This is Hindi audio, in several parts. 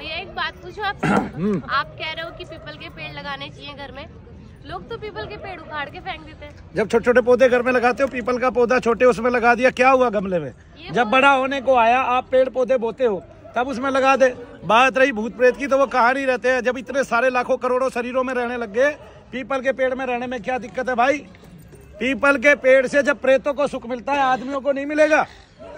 भैया एक बात पूछो आप हम्म। आप कह रहे हो कि पीपल के पेड़ लगाने चाहिए घर में लोग तो पीपल के पेड़ उखाड़ के फेंक देते हैं जब छोटे छोटे पौधे घर में लगाते हो पीपल का पौधा छोटे उसमें लगा दिया क्या हुआ गमले में जब बड़ा होने को आया आप पेड़ पौधे बोते हो तब उसमें लगा दे बात रही भूत प्रेत की तो वो कहा नहीं रहते हैं जब इतने सारे लाखों करोड़ों शरीरों में रहने लग गए पीपल के पेड़ में रहने में क्या दिक्कत है भाई पीपल के पेड़ से जब प्रेतों को सुख मिलता है आदमियों को नहीं मिलेगा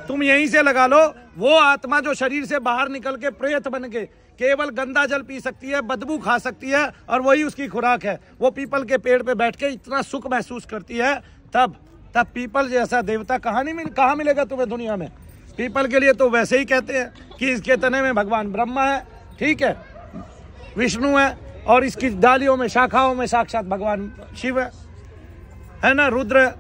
तुम यहीं से लगा लो वो आत्मा जो शरीर से बाहर निकल के प्रेत बन के केवल गंदा जल पी सकती है बदबू खा सकती है और वही उसकी खुराक है वो पीपल के पेड़ पे बैठ के इतना सुख महसूस करती है तब तब पीपल जैसा देवता कहाँ नहीं मिल कहाँ मिलेगा तुम्हें दुनिया में पीपल के लिए तो वैसे ही कहते हैं कि इसके तने में भगवान ब्रह्मा है ठीक है विष्णु है और इसकी डालियों में शाखाओं में साक्षात भगवान शिव है है ना रुद्र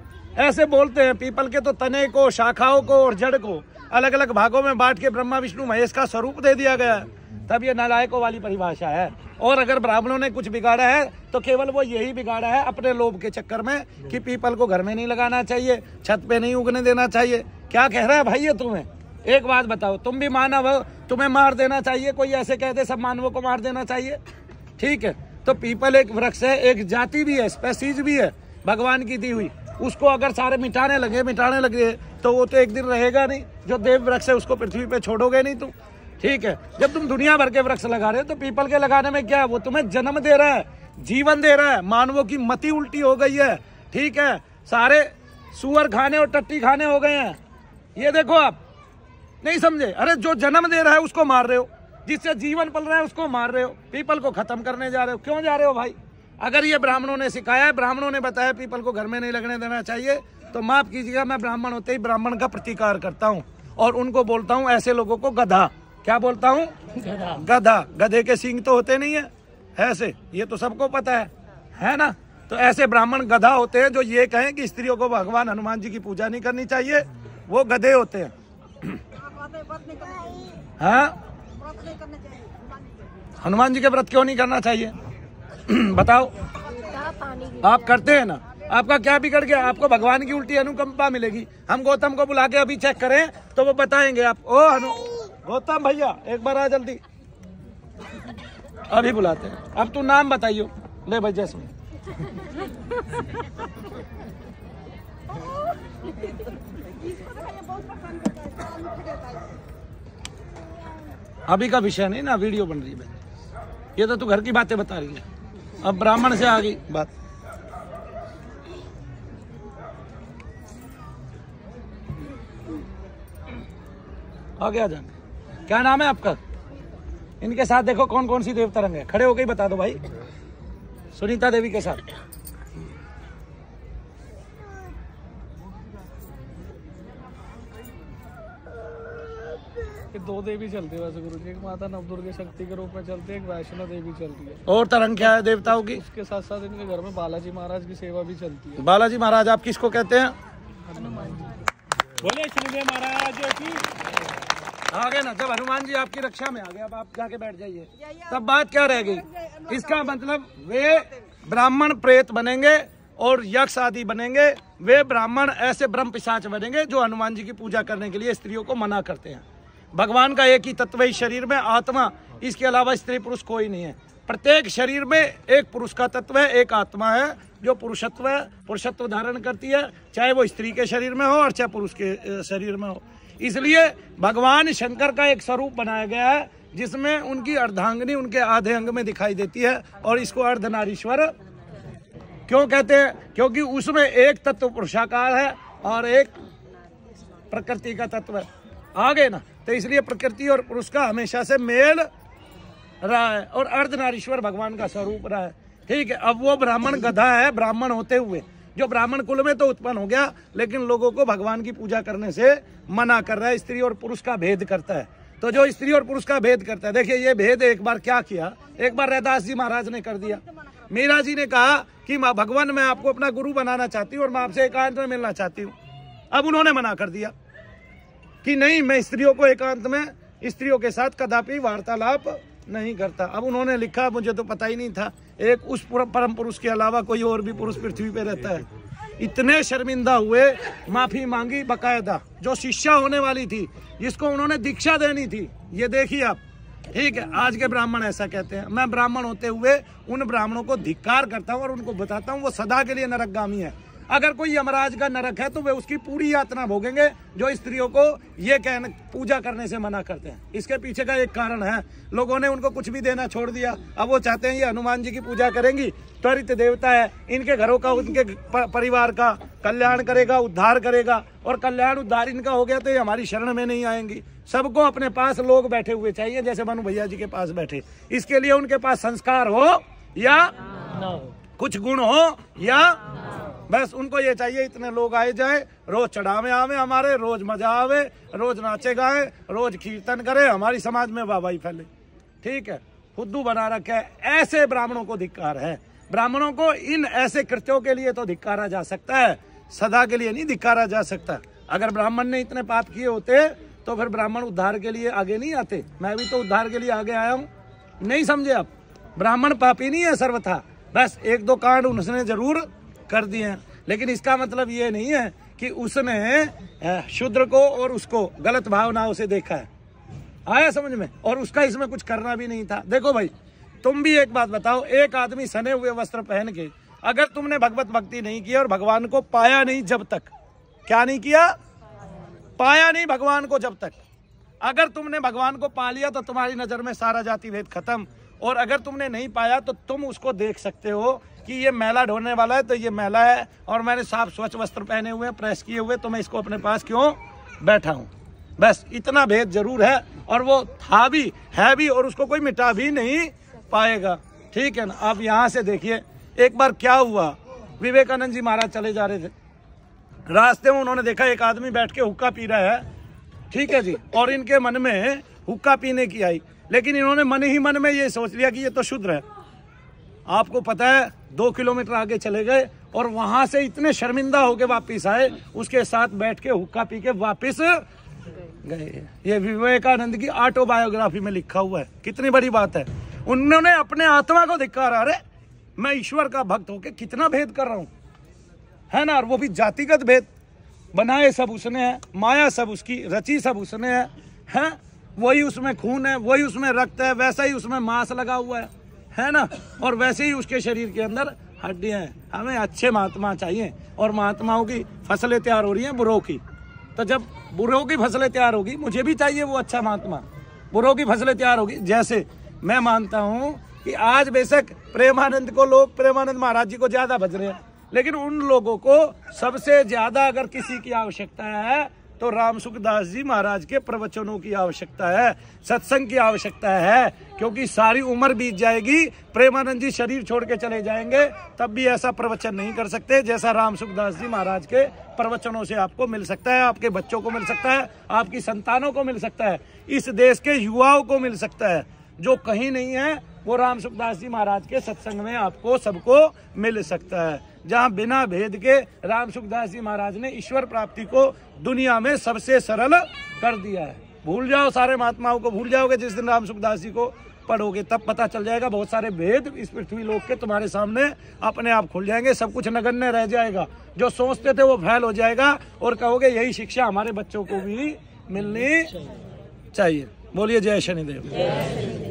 ऐसे बोलते हैं पीपल के तो तने को शाखाओं को और जड़ को अलग अलग भागों में बांट के ब्रह्मा विष्णु महेश का स्वरूप दे दिया गया है तब ये नलायकों वाली परिभाषा है और अगर ब्राह्मणों ने कुछ बिगाड़ा है तो केवल वो यही बिगाड़ा है अपने लोभ के चक्कर में कि पीपल को घर में नहीं लगाना चाहिए छत पे नहीं उगने देना चाहिए क्या कह रहा है भाई ये तुम्हें एक बात बताओ तुम भी मानव हो तुम्हें मार देना चाहिए कोई ऐसे कहते सब मानवों को मार देना चाहिए ठीक है तो पीपल एक वृक्ष है एक जाति भी है स्पेसीज भी है भगवान की दी हुई उसको अगर सारे मिटाने लगे मिटाने लगे तो वो तो एक दिन रहेगा नहीं जो देव वृक्ष है उसको पृथ्वी पे छोड़ोगे नहीं तुम ठीक है जब तुम दुनिया भर के वृक्ष लगा रहे हो तो पीपल के लगाने में क्या है वो तुम्हें जन्म दे रहा है जीवन दे रहा है मानवों की मति उल्टी हो गई है ठीक है सारे सुअर खाने और टट्टी खाने हो गए हैं ये देखो आप नहीं समझे अरे जो जन्म दे रहा है उसको मार रहे हो जिससे जीवन पल रहा है उसको मार रहे हो पीपल को खत्म करने जा रहे हो क्यों जा रहे हो भाई अगर ये ब्राह्मणों ने सिखाया है ब्राह्मणों ने बताया पीपल को घर में नहीं लगने देना चाहिए तो माफ कीजिएगा मैं ब्राह्मण होते ही ब्राह्मण का प्रतिकार करता हूँ और उनको बोलता हूँ ऐसे लोगों को गधा क्या बोलता हूँ गधा गधे के सिंग तो होते नहीं है ऐसे ये तो सबको पता है है ना तो ऐसे ब्राह्मण गधा होते हैं जो ये कहें कि स्त्रियों को भगवान हनुमान जी की पूजा नहीं करनी चाहिए वो गधे होते हैं हनुमान जी के व्रत हाँ? क्यों नहीं करना चाहिए बताओ आप करते हैं ना आपका क्या बिगड़ गया आपको भगवान की उल्टी अनुकंपा मिलेगी हम गौतम को बुला के अभी चेक करें तो वो बताएंगे आप ओ अनु गौतम भैया एक बार आ जल्दी अभी बुलाते हैं अब तू नाम बताइयो ले भाई जैसे अभी का विषय नहीं ना वीडियो बन रही है ये तो तू घर की बातें बता रही है अब ब्राह्मण से आ गई बात आ गया जान क्या नाम है आपका इनके साथ देखो कौन कौन सी देवतरंग है खड़े हो गई बता दो भाई सुनीता देवी के साथ दो देवी चलती है वैसे गुरु जी एक माता नवदुर्गे शक्ति के रूप में चलती है एक वैष्णो देवी चलती है और तरंग क्या है देवताओं की उसके साथ साथ इनके घर में बालाजी महाराज की सेवा भी चलती है बालाजी महाराज आप किसको कहते हैं बोले श्रीदेव महाराज आ गए ना जब हनुमान जी आपकी रक्षा में आ गए अब आप जाके बैठ जाइए तब बात क्या रह गई इसका मतलब वे ब्राह्मण प्रेत बनेंगे और यक्ष आदि बनेंगे वे ब्राह्मण ऐसे ब्रह्म पिशाच बनेंगे जो हनुमान जी की पूजा करने के लिए स्त्रियों को मना करते हैं भगवान का एक ही तत्व ही शरीर में आत्मा इसके अलावा स्त्री पुरुष कोई नहीं है प्रत्येक शरीर में एक पुरुष का तत्व है एक आत्मा है जो पुरुषत्व पुरुषत्व धारण करती है चाहे वो स्त्री के शरीर में हो और चाहे पुरुष के शरीर में हो इसलिए भगवान शंकर का एक स्वरूप बनाया गया है जिसमें उनकी अर्धांगनी उनके आधे अंग में दिखाई देती है और इसको अर्धनारीश्वर क्यों कहते हैं क्योंकि उसमें एक तत्व पुरुषाकार है और एक प्रकृति का तत्व है आ गए ना तो इसलिए प्रकृति और पुरुष का हमेशा से मेल रहा है और अर्धनारीश्वर भगवान का स्वरूप रहा है ठीक है अब वो ब्राह्मण गधा है ब्राह्मण होते हुए जो ब्राह्मण कुल में तो उत्पन्न हो गया लेकिन लोगों को भगवान की पूजा करने से मना कर रहा है स्त्री और पुरुष का भेद करता है तो जो स्त्री और पुरुष का भेद करता है देखिए ये भेद एक बार क्या किया एक बार रैदास जी महाराज ने कर दिया मीरा जी ने कहा कि माँ भगवान मैं आपको अपना गुरु बनाना चाहती हूँ और मैं आपसे एकांत में मिलना चाहती हूँ अब उन्होंने मना कर दिया कि नहीं मैं स्त्रियों को एकांत में स्त्रियों के साथ कदापि वार्तालाप नहीं करता अब उन्होंने लिखा मुझे तो पता ही नहीं था एक उस परम पुरुष के अलावा कोई और भी पुरुष पृथ्वी पे रहता है इतने शर्मिंदा हुए माफी मांगी बकायदा जो शिक्षा होने वाली थी जिसको उन्होंने दीक्षा देनी थी ये देखिए आप ठीक है आज के ब्राह्मण ऐसा कहते हैं मैं ब्राह्मण होते हुए उन ब्राह्मणों को धिक्कार करता हूँ और उनको बताता हूँ वो सदा के लिए नरकगामी है अगर कोई यमराज का नरक है तो वे उसकी पूरी यातना भोगेंगे जो स्त्रियों को ये कहने पूजा करने से मना करते हैं इसके पीछे का एक कारण है लोगों ने उनको कुछ भी देना छोड़ दिया अब वो चाहते हैं ये हनुमान जी की पूजा करेंगी त्वरित देवता है इनके घरों का उनके परिवार का कल्याण करेगा उद्धार करेगा और कल्याण उद्धार इनका हो गया तो ये हमारी शरण में नहीं आएंगी सबको अपने पास लोग बैठे हुए चाहिए जैसे मनु भैया जी के पास बैठे इसके लिए उनके पास संस्कार हो या कुछ गुण हो या बस उनको ये चाहिए इतने लोग आए जाए रोज चढ़ावे आवे हमारे रोज मजा आवे रोज नाचे गाए रोज कीर्तन करे हमारी समाज में वाहवाही फैले ठीक है फुद्दू बना रखे ऐसे ब्राह्मणों को धिक्कार है ब्राह्मणों को इन ऐसे कृत्यों के लिए तो धिक्कारा जा सकता है सदा के लिए नहीं धिक्कारा जा सकता अगर ब्राह्मण ने इतने पाप किए होते तो फिर ब्राह्मण उद्धार के लिए आगे नहीं आते मैं भी तो उद्धार के लिए आगे आया हूँ नहीं समझे आप ब्राह्मण पापी नहीं है सर्वथा बस एक दो कांड उसने जरूर कर दिए हैं लेकिन इसका मतलब ये नहीं है कि उसने शुद्र को और उसको गलत भावनाओं से देखा है आया समझ में और उसका इसमें कुछ करना भी नहीं था देखो भाई तुम भी एक बात बताओ एक आदमी सने हुए वस्त्र पहन के अगर तुमने भगवत भक्ति नहीं की और भगवान को पाया नहीं जब तक क्या नहीं किया पाया नहीं भगवान को जब तक अगर तुमने भगवान को पा लिया तो तुम्हारी नजर में सारा जाति भेद खत्म और अगर तुमने नहीं पाया तो तुम उसको देख सकते हो कि ये मेला ढोने वाला है तो ये मेला है और मैंने साफ स्वच्छ वस्त्र पहने हुए हैं प्रेस किए हुए तो मैं इसको अपने पास क्यों बैठा हूँ बस इतना भेद जरूर है और वो था भी है भी और उसको कोई मिटा भी नहीं पाएगा ठीक है ना आप यहाँ से देखिए एक बार क्या हुआ विवेकानंद जी महाराज चले जा रहे थे रास्ते में उन्होंने देखा एक आदमी बैठ के हुक्का पी रहा है ठीक है जी और इनके मन में हुक्का पीने की आई लेकिन इन्होंने मन ही मन में ये सोच लिया कि ये तो शुद्र है आपको पता है दो किलोमीटर आगे चले गए और वहां से इतने शर्मिंदा होके वापिस आए उसके साथ बैठ के हुक्का पी के वापिस गए ये विवेकानंद की ऑटोबायोग्राफी में लिखा हुआ है कितनी बड़ी बात है उन्होंने अपने आत्मा को रहा अरे मैं ईश्वर का भक्त होके कितना भेद कर रहा हूँ है ना और वो भी जातिगत भेद बनाए सब उसने है माया सब उसकी रची सब उसने है, है? वही उसमें खून है वही उसमें रक्त है वैसा ही उसमें मांस लगा हुआ है है ना और वैसे ही उसके शरीर के अंदर हड्डियां हैं हमें अच्छे महात्मा चाहिए और महात्माओं की फसलें तैयार हो रही हैं बुरो की तो जब बुरो की फसलें तैयार होगी मुझे भी चाहिए वो अच्छा महात्मा बुरो की फसलें तैयार होगी जैसे मैं मानता हूँ कि आज बेशक प्रेमानंद को लोग प्रेमानंद महाराज जी को ज्यादा भज रहे हैं लेकिन उन लोगों को सबसे ज्यादा अगर किसी की आवश्यकता है तो राम सुखदास जी महाराज के प्रवचनों की आवश्यकता है सत्संग की आवश्यकता है क्योंकि सारी उम्र बीत जाएगी प्रेमानंद जी शरीर छोड़ के चले जाएंगे तब भी ऐसा प्रवचन नहीं कर सकते जैसा राम सुखदास जी महाराज के प्रवचनों से आपको मिल सकता है आपके बच्चों को मिल सकता है आपकी संतानों को मिल सकता है इस देश के युवाओं को मिल सकता है जो कहीं नहीं है वो राम सुखदास जी महाराज के सत्संग में आपको सबको मिल सकता है जहाँ बिना भेद के राम सुखदास जी महाराज ने ईश्वर प्राप्ति को दुनिया में सबसे सरल कर दिया है भूल जाओ सारे महात्माओं को भूल जाओगे जिस दिन राम सुखदास जी को पढ़ोगे तब पता चल जाएगा बहुत सारे भेद इस पृथ्वी लोक के तुम्हारे सामने अपने आप खुल जाएंगे सब कुछ नगण्य रह जाएगा जो सोचते थे वो फैल हो जाएगा और कहोगे यही शिक्षा हमारे बच्चों को भी मिलनी चाहिए बोलिए जय शनिदेव